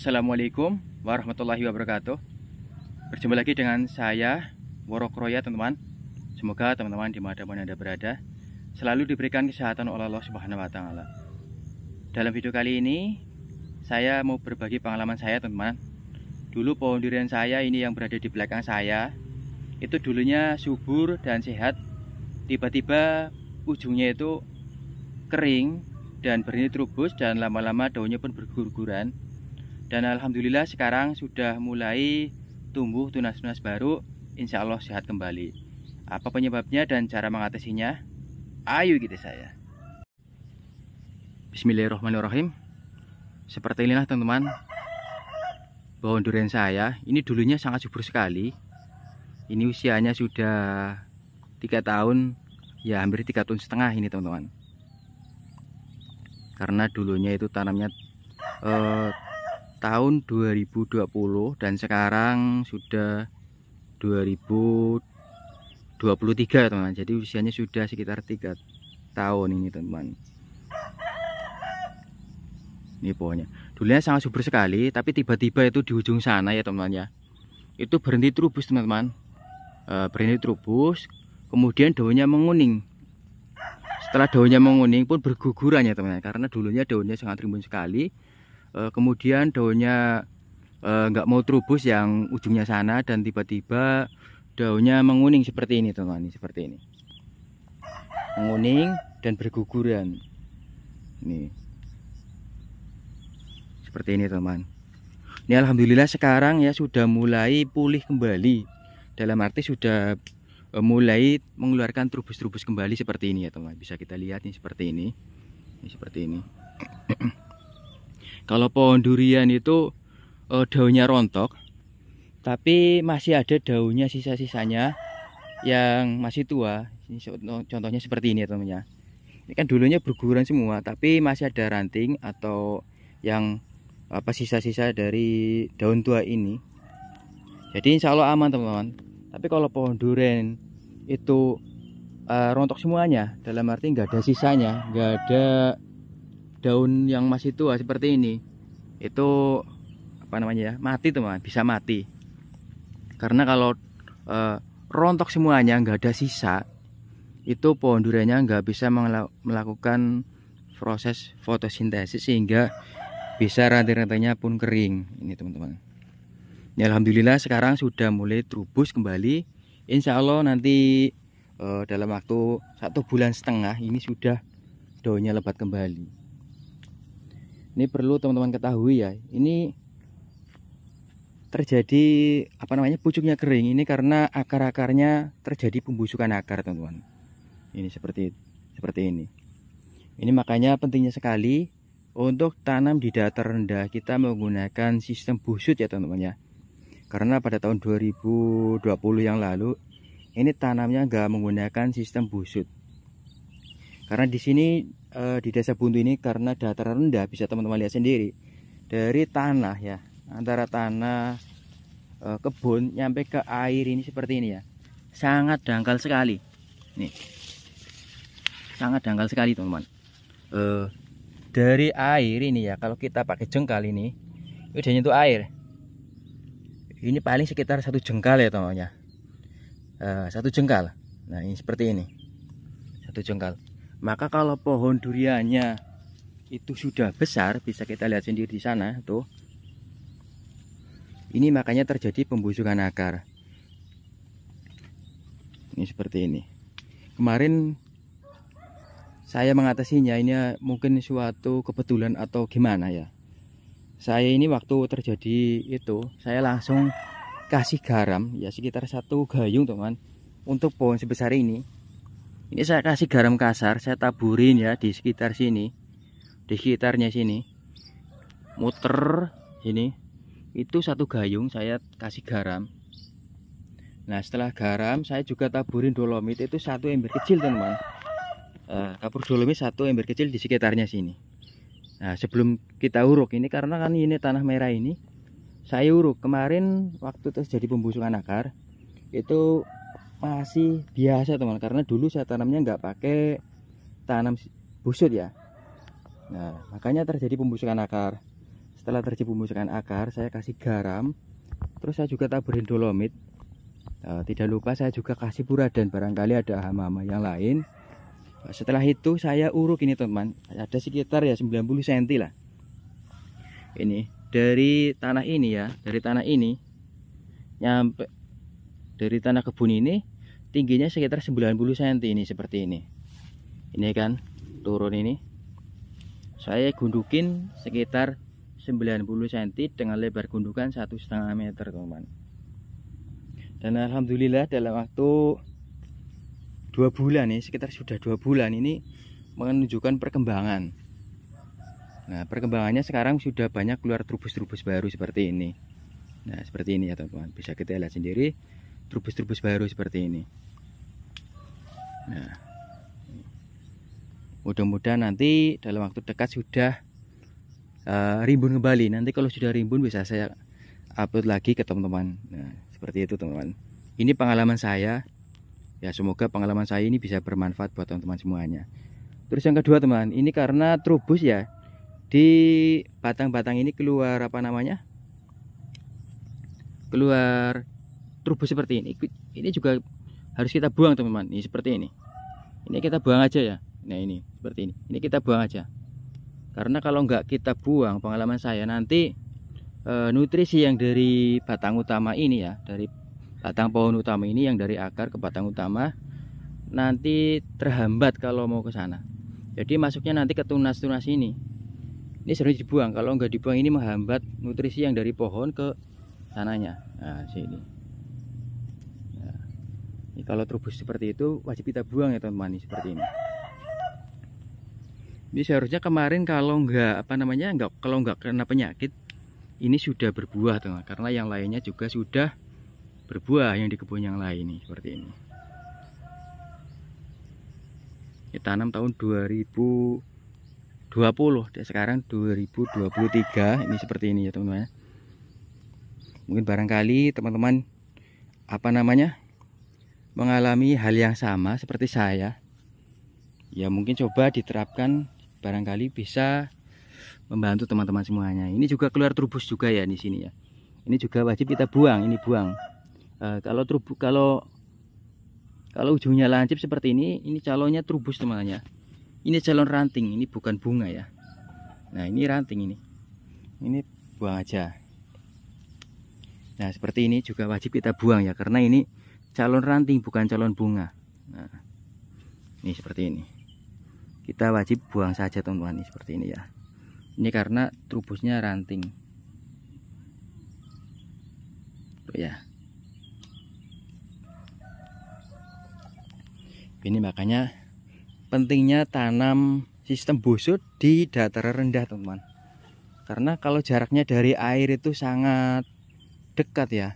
Assalamualaikum warahmatullahi wabarakatuh Berjumpa lagi dengan saya Worokroya teman-teman Semoga teman-teman dimana-mana anda berada Selalu diberikan kesehatan oleh Allah subhanahu wa ta'ala Dalam video kali ini Saya mau berbagi pengalaman saya teman-teman Dulu pohon durian saya ini yang berada di belakang saya Itu dulunya subur dan sehat Tiba-tiba ujungnya itu kering dan berini terubus dan lama-lama daunnya pun berguguran dan alhamdulillah sekarang sudah mulai tumbuh tunas-tunas baru insya Allah sehat kembali apa penyebabnya dan cara mengatasinya ayo gitu saya Bismillahirrahmanirrahim seperti inilah teman-teman bawang durian saya ini dulunya sangat subur sekali ini usianya sudah tiga tahun ya hampir tiga tahun setengah ini teman-teman karena dulunya itu tanamnya eh, tahun 2020 dan sekarang sudah 2023 teman-teman jadi usianya sudah sekitar tiga tahun ini teman-teman ini pohonnya dulunya sangat subur sekali tapi tiba-tiba itu di ujung sana ya teman-teman ya itu berhenti terubus teman-teman e, berhenti terubus kemudian daunnya menguning setelah daunnya menguning pun berguguran ya teman-teman karena dulunya daunnya sangat rimbun sekali Eh, kemudian daunnya eh, nggak mau terubus yang ujungnya sana dan tiba-tiba daunnya menguning seperti ini teman-teman seperti ini menguning dan berguguran nih seperti ini teman ini alhamdulillah sekarang ya sudah mulai pulih kembali dalam arti sudah eh, mulai mengeluarkan trubus-trubus kembali seperti ini ya teman bisa kita lihat nih seperti ini, ini seperti ini Kalau pohon durian itu eh, daunnya rontok, tapi masih ada daunnya sisa-sisanya yang masih tua. Contohnya seperti ini ya, temennya Ini kan dulunya berguguran semua, tapi masih ada ranting atau yang apa sisa-sisa dari daun tua ini. Jadi insya Allah aman teman-teman. Tapi kalau pohon durian itu uh, rontok semuanya dalam arti nggak ada sisanya nggak ada daun yang masih tua seperti ini itu apa namanya ya mati teman bisa mati karena kalau e, rontok semuanya nggak ada sisa itu pohon duriannya nggak bisa melakukan proses fotosintesis sehingga bisa rantai-rantainya pun kering ini teman-teman ya, Alhamdulillah sekarang sudah mulai terubus kembali Insya Allah nanti e, dalam waktu satu bulan setengah ini sudah daunnya lebat kembali ini perlu teman-teman ketahui ya ini terjadi apa namanya pucuknya kering ini karena akar-akarnya terjadi pembusukan akar teman-teman ini seperti seperti ini ini makanya pentingnya sekali untuk tanam di datar rendah kita menggunakan sistem busut ya teman-teman ya karena pada tahun 2020 yang lalu ini tanamnya enggak menggunakan sistem busut karena di sini uh, di desa Buntu ini karena dataran rendah bisa teman-teman lihat sendiri dari tanah ya antara tanah uh, kebun nyampe ke air ini seperti ini ya sangat dangkal sekali nih sangat dangkal sekali teman-teman uh, dari air ini ya kalau kita pakai jengkal ini udah nyentuh air ini paling sekitar satu jengkal ya teman-teman ya uh, satu jengkal nah ini seperti ini satu jengkal maka kalau pohon duriannya itu sudah besar bisa kita lihat sendiri di sana tuh ini makanya terjadi pembusukan akar ini seperti ini kemarin saya mengatasinya ini mungkin suatu kebetulan atau gimana ya saya ini waktu terjadi itu saya langsung kasih garam ya sekitar satu gayung teman untuk pohon sebesar ini ini saya kasih garam kasar saya taburin ya di sekitar sini di sekitarnya sini muter ini itu satu gayung saya kasih garam nah setelah garam saya juga taburin dolomit itu satu ember kecil teman-teman kapur eh, dolomit satu ember kecil di sekitarnya sini nah sebelum kita uruk ini karena kan ini tanah merah ini saya uruk kemarin waktu terjadi pembusukan akar itu masih biasa teman karena dulu saya tanamnya nggak pakai tanam busut ya nah makanya terjadi pembusukan akar setelah terjadi pembusukan akar saya kasih garam terus saya juga taburin dolomit nah, tidak lupa saya juga kasih pura dan barangkali ada hama-hama yang lain eh, setelah itu saya uruk ini teman ada sekitar ya 90 cm lah ini dari tanah ini ya dari tanah ini nyampe dari tanah kebun ini tingginya sekitar 90 cm ini seperti ini ini kan turun ini saya gundukin sekitar 90 cm dengan lebar gundukan satu setengah meter teman dan Alhamdulillah dalam waktu dua bulan nih sekitar sudah dua bulan ini menunjukkan perkembangan nah perkembangannya sekarang sudah banyak keluar trubus-trubus baru seperti ini nah seperti ini ya teman-teman bisa kita lihat sendiri trubus-trubus baru seperti ini nah mudah-mudahan nanti dalam waktu dekat sudah uh, rimbun kembali nanti kalau sudah rimbun bisa saya upload lagi ke teman-teman nah seperti itu teman-teman ini pengalaman saya ya semoga pengalaman saya ini bisa bermanfaat buat teman-teman semuanya terus yang kedua teman ini karena trubus ya di batang-batang ini keluar apa namanya keluar bertubuh seperti ini ini juga harus kita buang teman-teman ini seperti ini ini kita buang aja ya nah ini seperti ini ini kita buang aja karena kalau nggak kita buang pengalaman saya nanti e, nutrisi yang dari batang utama ini ya dari batang pohon utama ini yang dari akar ke batang utama nanti terhambat kalau mau ke sana jadi masuknya nanti ke tunas-tunas ini ini sering dibuang kalau nggak dibuang ini menghambat nutrisi yang dari pohon ke sananya nah sini ini kalau terubus seperti itu wajib kita buang ya teman-teman seperti ini. Ini seharusnya kemarin kalau nggak apa namanya nggak kalau nggak kena penyakit ini sudah berbuah teman karena yang lainnya juga sudah berbuah yang di kebun yang lain ini seperti ini. Ini tanam tahun 2020 dan sekarang 2023 ini seperti ini ya teman-teman. Ya. Mungkin barangkali teman-teman apa namanya mengalami hal yang sama seperti saya ya mungkin coba diterapkan barangkali bisa membantu teman-teman semuanya ini juga keluar trubus juga ya di sini ya ini juga wajib kita buang ini buang uh, kalau trubus kalau kalau ujungnya lancip seperti ini ini calonnya trubus temannya ini calon ranting ini bukan bunga ya nah ini ranting ini ini buang aja nah seperti ini juga wajib kita buang ya karena ini calon ranting bukan calon bunga nah, ini seperti ini kita wajib buang saja teman-teman ini seperti ini ya ini karena trubusnya ranting tuh ya ini makanya pentingnya tanam sistem busut di dataran rendah teman-teman karena kalau jaraknya dari air itu sangat dekat ya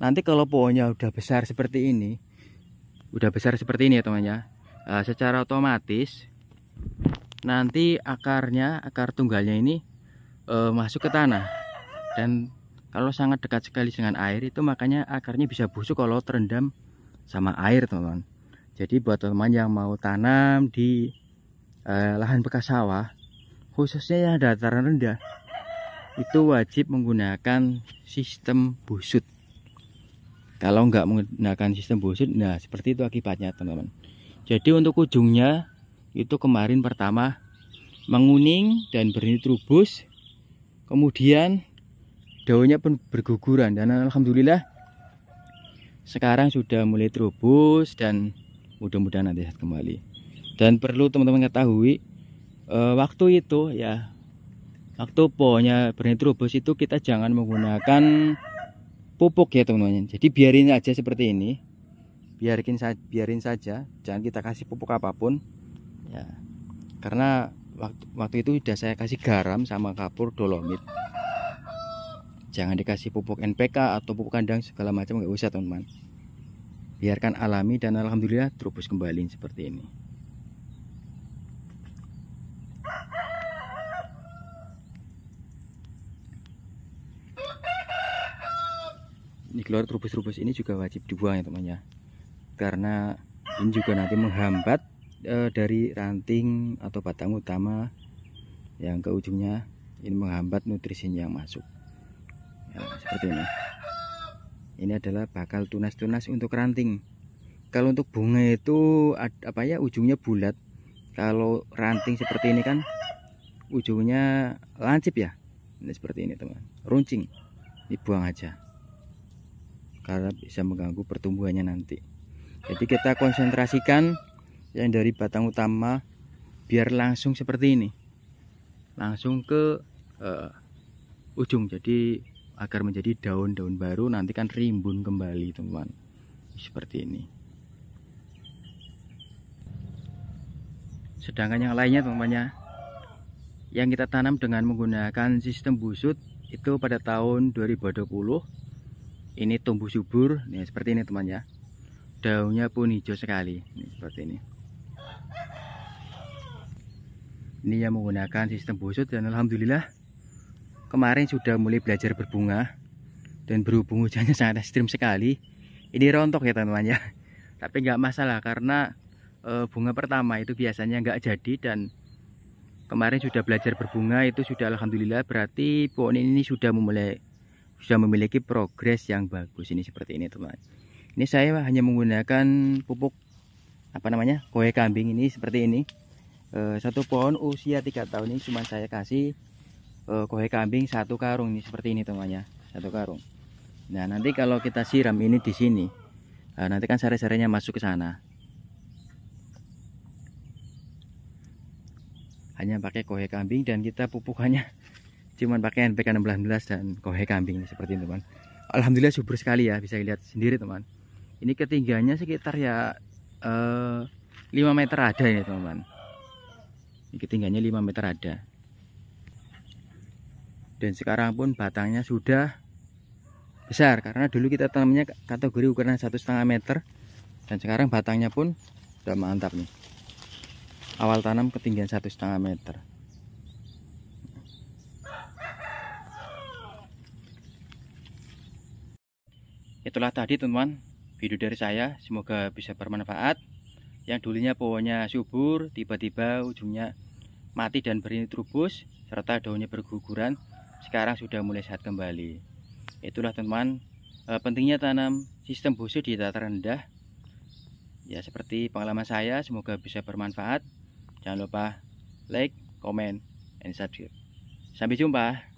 nanti kalau pohonnya udah besar seperti ini udah besar seperti ini ya teman ya uh, secara otomatis nanti akarnya akar tunggalnya ini uh, masuk ke tanah dan kalau sangat dekat sekali dengan air itu makanya akarnya bisa busuk kalau terendam sama air teman-teman jadi buat teman yang mau tanam di eh, lahan bekas sawah khususnya yang dataran rendah itu wajib menggunakan sistem busut kalau nggak menggunakan sistem busut nah seperti itu akibatnya teman-teman jadi untuk ujungnya itu kemarin pertama menguning dan berhenti trubus kemudian daunnya pun berguguran dan alhamdulillah sekarang sudah mulai trubus dan mudah-mudahan nanti sehat kembali dan perlu teman-teman ketahui eh, waktu itu ya waktu pohonnya berhenti trubus itu kita jangan menggunakan pupuk ya teman-teman jadi biarin aja seperti ini biarin saja biarin saja jangan kita kasih pupuk apapun ya karena waktu, waktu itu sudah saya kasih garam sama kapur dolomit jangan dikasih pupuk NPK atau pupuk kandang segala macam nggak usah teman-teman biarkan alami dan alhamdulillah terus kembali seperti ini ini keluar trubus-trubus ini juga wajib dibuang ya teman ya karena ini juga nanti menghambat e, dari ranting atau batang utama yang ke ujungnya ini menghambat nutrisinya yang masuk ya, seperti ini ini adalah bakal tunas-tunas untuk ranting kalau untuk bunga itu apa ya ujungnya bulat kalau ranting seperti ini kan ujungnya lancip ya ini seperti ini teman runcing dibuang aja karena bisa mengganggu pertumbuhannya nanti jadi kita konsentrasikan yang dari batang utama biar langsung seperti ini langsung ke uh, ujung jadi agar menjadi daun-daun baru nanti kan rimbun kembali teman seperti ini sedangkan yang lainnya teman-teman ya yang kita tanam dengan menggunakan sistem busut itu pada tahun 2020 ini tumbuh subur nih seperti ini teman ya daunnya pun hijau sekali nih, seperti ini ini yang menggunakan sistem busut dan Alhamdulillah kemarin sudah mulai belajar berbunga dan berhubung hujannya sangat ekstrim sekali ini rontok ya teman-teman ya tapi nggak masalah karena e, bunga pertama itu biasanya nggak jadi dan kemarin sudah belajar berbunga itu sudah Alhamdulillah berarti pohon ini sudah memulai sudah memiliki progres yang bagus ini seperti ini teman ini saya hanya menggunakan pupuk apa namanya kue kambing ini seperti ini e, satu pohon usia tiga tahun ini cuma saya kasih e, koe kambing satu karung ini seperti ini temannya satu karung nah nanti kalau kita siram ini di sini e, nanti kan sare-sarenya masuk ke sana hanya pakai kue kambing dan kita pupuk hanya cuman pakai NPK kan 16 dan kohe kambing seperti ini teman Alhamdulillah subur sekali ya bisa lihat sendiri teman ini ketinggiannya sekitar ya eh, 5 meter ada ini ya, teman-teman ini ketinggiannya 5 meter ada dan sekarang pun batangnya sudah besar karena dulu kita tanamnya kategori ukuran satu setengah meter dan sekarang batangnya pun sudah mantap nih awal tanam ketinggian satu setengah meter itulah tadi teman-teman video dari saya semoga bisa bermanfaat yang dulunya pohonnya subur tiba-tiba ujungnya mati dan berini trubus serta daunnya berguguran sekarang sudah mulai sehat kembali itulah teman-teman e, pentingnya tanam sistem busuk di dataran rendah ya seperti pengalaman saya semoga bisa bermanfaat jangan lupa like, comment, and subscribe sampai jumpa